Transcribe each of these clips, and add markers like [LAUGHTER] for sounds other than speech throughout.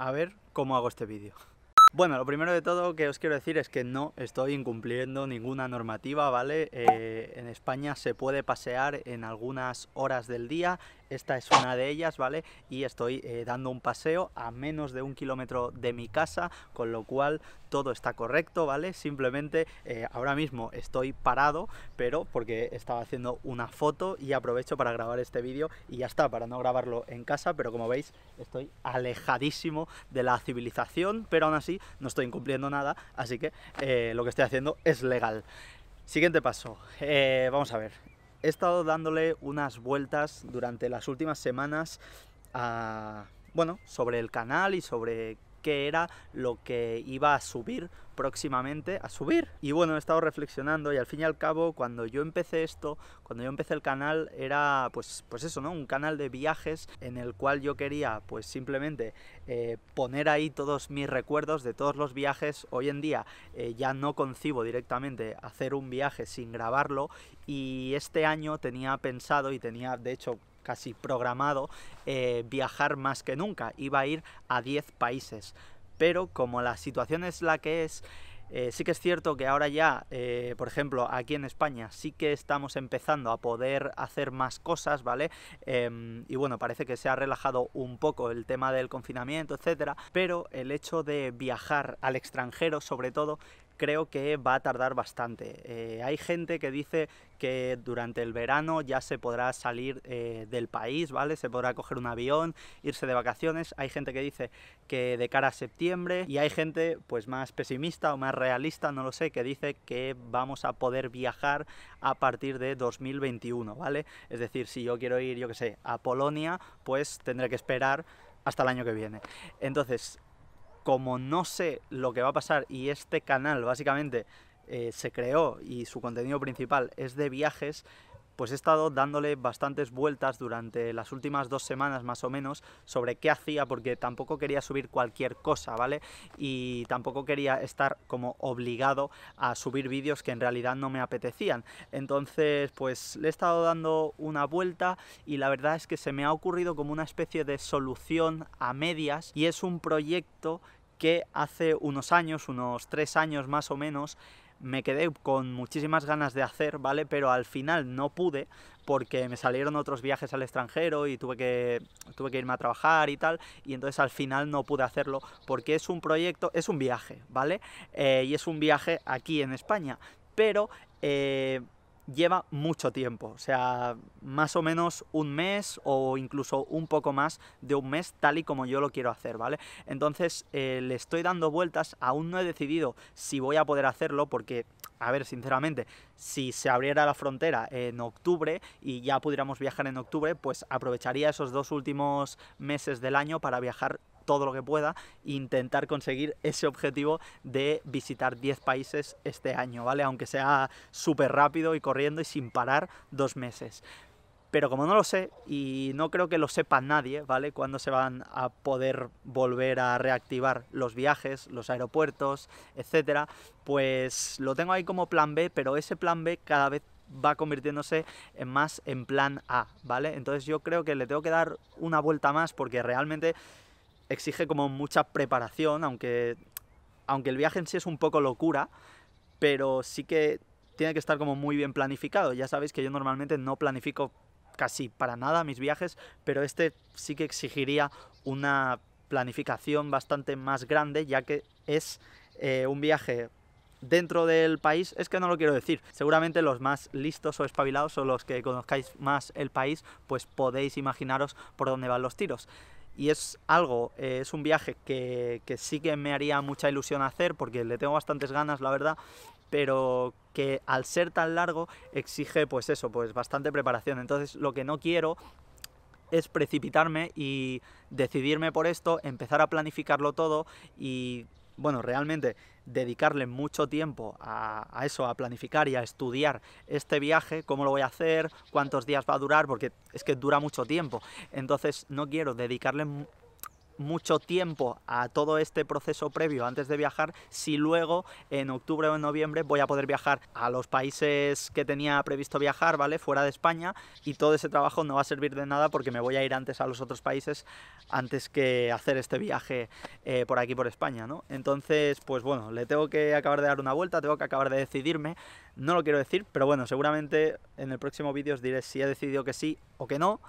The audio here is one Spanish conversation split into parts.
a ver cómo hago este vídeo. Bueno, lo primero de todo que os quiero decir es que no estoy incumpliendo ninguna normativa, ¿vale? Eh, en España se puede pasear en algunas horas del día esta es una de ellas, ¿vale? Y estoy eh, dando un paseo a menos de un kilómetro de mi casa, con lo cual todo está correcto, ¿vale? Simplemente eh, ahora mismo estoy parado, pero porque estaba haciendo una foto y aprovecho para grabar este vídeo y ya está, para no grabarlo en casa, pero como veis estoy alejadísimo de la civilización, pero aún así no estoy incumpliendo nada, así que eh, lo que estoy haciendo es legal. Siguiente paso, vamos a ver, he estado dándole unas vueltas durante las últimas semanas a, ah, bueno, sobre el canal y sobre qué era lo que iba a subir próximamente a subir. Y bueno, he estado reflexionando y al fin y al cabo cuando yo empecé esto, cuando yo empecé el canal era pues, pues eso, ¿no? Un canal de viajes en el cual yo quería pues simplemente eh, poner ahí todos mis recuerdos de todos los viajes. Hoy en día eh, ya no concibo directamente hacer un viaje sin grabarlo y este año tenía pensado y tenía de hecho casi programado eh, viajar más que nunca, iba a ir a 10 países. Pero como la situación es la que es, eh, sí que es cierto que ahora ya, eh, por ejemplo, aquí en España sí que estamos empezando a poder hacer más cosas, ¿vale? Em, y bueno, parece que se ha relajado un poco el tema del confinamiento, etcétera, pero el hecho de viajar al extranjero, sobre todo, creo que va a tardar bastante. Eh, hay gente que dice que durante el verano ya se podrá salir eh, del país, ¿vale? Se podrá coger un avión, irse de vacaciones. Hay gente que dice que de cara a septiembre y hay gente pues más pesimista o más realista, no lo sé, que dice que vamos a poder viajar a partir de 2021, ¿vale? Es decir, si yo quiero ir, yo qué sé, a Polonia, pues tendré que esperar hasta el año que viene. Entonces, como no sé lo que va a pasar y este canal básicamente eh, se creó y su contenido principal es de viajes, pues he estado dándole bastantes vueltas durante las últimas dos semanas más o menos sobre qué hacía, porque tampoco quería subir cualquier cosa, ¿vale? Y tampoco quería estar como obligado a subir vídeos que en realidad no me apetecían. Entonces, pues le he estado dando una vuelta y la verdad es que se me ha ocurrido como una especie de solución a medias y es un proyecto que hace unos años, unos tres años más o menos, me quedé con muchísimas ganas de hacer, ¿vale? Pero al final no pude porque me salieron otros viajes al extranjero y tuve que, tuve que irme a trabajar y tal, y entonces al final no pude hacerlo porque es un proyecto, es un viaje, ¿vale? Eh, y es un viaje aquí en España, pero... Eh, lleva mucho tiempo, o sea, más o menos un mes o incluso un poco más de un mes tal y como yo lo quiero hacer, ¿vale? Entonces eh, le estoy dando vueltas, aún no he decidido si voy a poder hacerlo porque, a ver, sinceramente, si se abriera la frontera en octubre y ya pudiéramos viajar en octubre, pues aprovecharía esos dos últimos meses del año para viajar todo lo que pueda intentar conseguir ese objetivo de visitar 10 países este año, ¿vale? Aunque sea súper rápido y corriendo y sin parar dos meses. Pero como no lo sé, y no creo que lo sepa nadie, ¿vale? Cuándo se van a poder volver a reactivar los viajes, los aeropuertos, etcétera, pues lo tengo ahí como plan B, pero ese plan B cada vez va convirtiéndose en más en plan A, ¿vale? Entonces yo creo que le tengo que dar una vuelta más porque realmente exige como mucha preparación, aunque, aunque el viaje en sí es un poco locura, pero sí que tiene que estar como muy bien planificado. Ya sabéis que yo normalmente no planifico casi para nada mis viajes, pero este sí que exigiría una planificación bastante más grande, ya que es eh, un viaje dentro del país, es que no lo quiero decir. Seguramente los más listos o espabilados o los que conozcáis más el país, pues podéis imaginaros por dónde van los tiros. Y es algo, eh, es un viaje que, que sí que me haría mucha ilusión hacer porque le tengo bastantes ganas, la verdad, pero que al ser tan largo exige pues eso, pues bastante preparación. Entonces lo que no quiero es precipitarme y decidirme por esto, empezar a planificarlo todo y bueno, realmente dedicarle mucho tiempo a, eso, a planificar y a estudiar este viaje, cómo lo voy a hacer, cuántos días va a durar, porque es que dura mucho tiempo. Entonces no quiero dedicarle mucho tiempo a todo este proceso previo antes de viajar, si luego en octubre o en noviembre voy a poder viajar a los países que tenía previsto viajar, ¿vale? Fuera de España y todo ese trabajo no va a servir de nada porque me voy a ir antes a los otros países antes que hacer este viaje eh, por aquí, por España, ¿no? Entonces, pues bueno, le tengo que acabar de dar una vuelta, tengo que acabar de decidirme, no lo quiero decir, pero bueno, seguramente en el próximo vídeo os diré si he decidido que sí o que no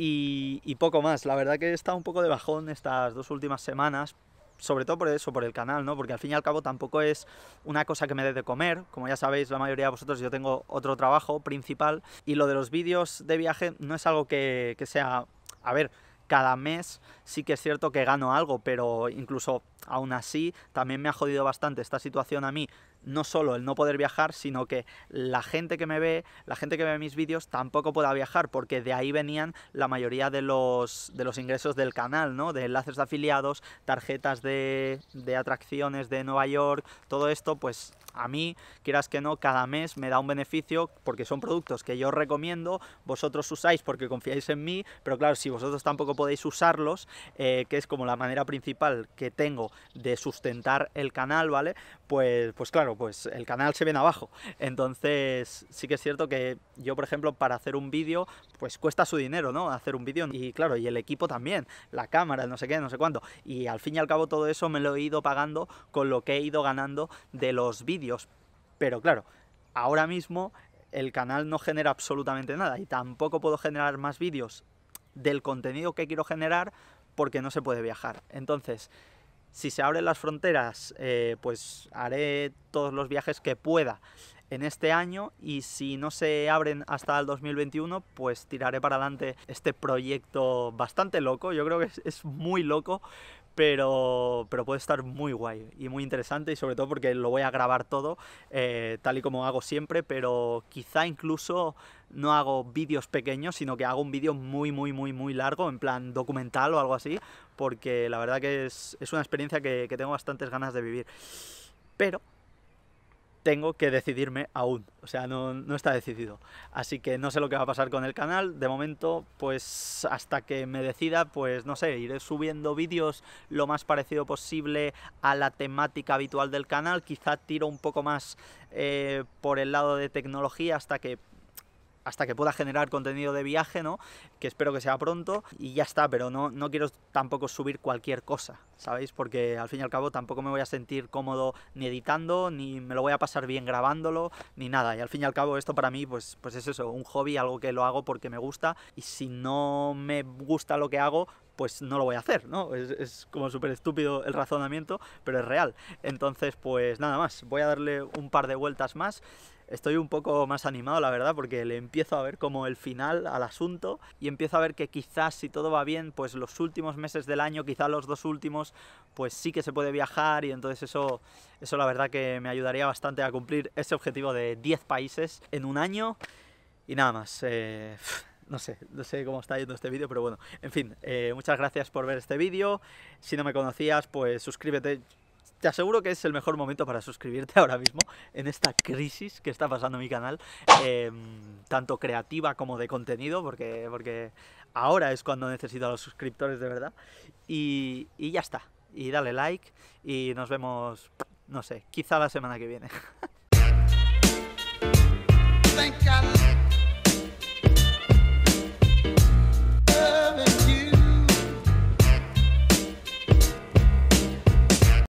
y, poco más. La verdad que he estado un poco de bajón estas dos últimas semanas, sobre todo por eso, por el canal, ¿no? Porque al fin y al cabo tampoco es una cosa que me dé de comer. Como ya sabéis, la mayoría de vosotros yo tengo otro trabajo principal y lo de los vídeos de viaje no es algo que, que sea... A ver, cada mes sí que es cierto que gano algo, pero incluso aún así también me ha jodido bastante esta situación a mí no solo el no poder viajar, sino que la gente que me ve, la gente que ve mis vídeos tampoco pueda viajar, porque de ahí venían la mayoría de los, de los ingresos del canal, ¿no? De enlaces de afiliados, tarjetas de, atracciones de Nueva York, todo esto, pues a mí, quieras que no, cada mes me da un beneficio porque son productos que yo recomiendo, vosotros usáis porque confiáis en mí, pero claro, si vosotros tampoco podéis usarlos, eh, que es como la manera principal que tengo de sustentar el canal, ¿vale? Pues, pues claro, pues el canal se viene abajo. Entonces, sí que es cierto que yo, por ejemplo, para hacer un vídeo, pues cuesta su dinero, ¿no? Hacer un vídeo. Y claro, y el equipo también, la cámara, no sé qué, no sé cuánto. Y al fin y al cabo todo eso me lo he ido pagando con lo que he ido ganando de los vídeos. Pero claro, ahora mismo el canal no genera absolutamente nada y tampoco puedo generar más vídeos del contenido que quiero generar porque no se puede viajar. Entonces, si se abren las fronteras, eh, pues haré todos los viajes que pueda en este año y si no se abren hasta el 2021, pues tiraré para adelante este proyecto bastante loco. Yo creo que es muy loco, pero, pero puede estar muy guay y muy interesante y sobre todo porque lo voy a grabar todo eh, tal y como hago siempre, pero quizá incluso no hago vídeos pequeños, sino que hago un vídeo muy, muy, muy, muy largo, en plan documental o algo así, porque la verdad que es, una experiencia que, que tengo bastantes ganas de vivir. Pero tengo que decidirme aún, o sea, no, está decidido. Así que no sé lo que va a pasar con el canal, de momento, pues hasta que me decida, pues no sé, iré subiendo vídeos lo más parecido posible a la temática habitual del canal, quizá tiro un poco más eh, por el lado de tecnología hasta que hasta que pueda generar contenido de viaje, ¿no? Que espero que sea pronto y ya está, pero no, no quiero tampoco subir cualquier cosa, ¿sabéis? Porque al fin y al cabo tampoco me voy a sentir cómodo ni editando, ni me lo voy a pasar bien grabándolo, ni nada. Y al fin y al cabo esto para mí pues, pues es eso, un hobby, algo que lo hago porque me gusta y si no me gusta lo que hago, pues no lo voy a hacer, ¿no? Es, es como súper estúpido el razonamiento, pero es real. Entonces, pues nada más, voy a darle un par de vueltas más estoy un poco más animado, la verdad, porque le empiezo a ver como el final al asunto y empiezo a ver que quizás si todo va bien, pues los últimos meses del año, quizás los dos últimos, pues sí que se puede viajar y entonces eso, eso la verdad que me ayudaría bastante a cumplir ese objetivo de 10 países en un año y nada más. Eh, no sé, no sé cómo está yendo este vídeo, pero bueno, en fin, eh, muchas gracias por ver este vídeo. Si no me conocías, pues suscríbete, te aseguro que es el mejor momento para suscribirte [LAUGHS] ahora mismo en esta crisis que está pasando mi canal, em, tanto creativa como de contenido, porque, porque ahora es cuando necesito a los suscriptores de verdad. Y, y ya está. Y dale like y nos vemos, no sé, quizá la semana que viene. [LAUGHS]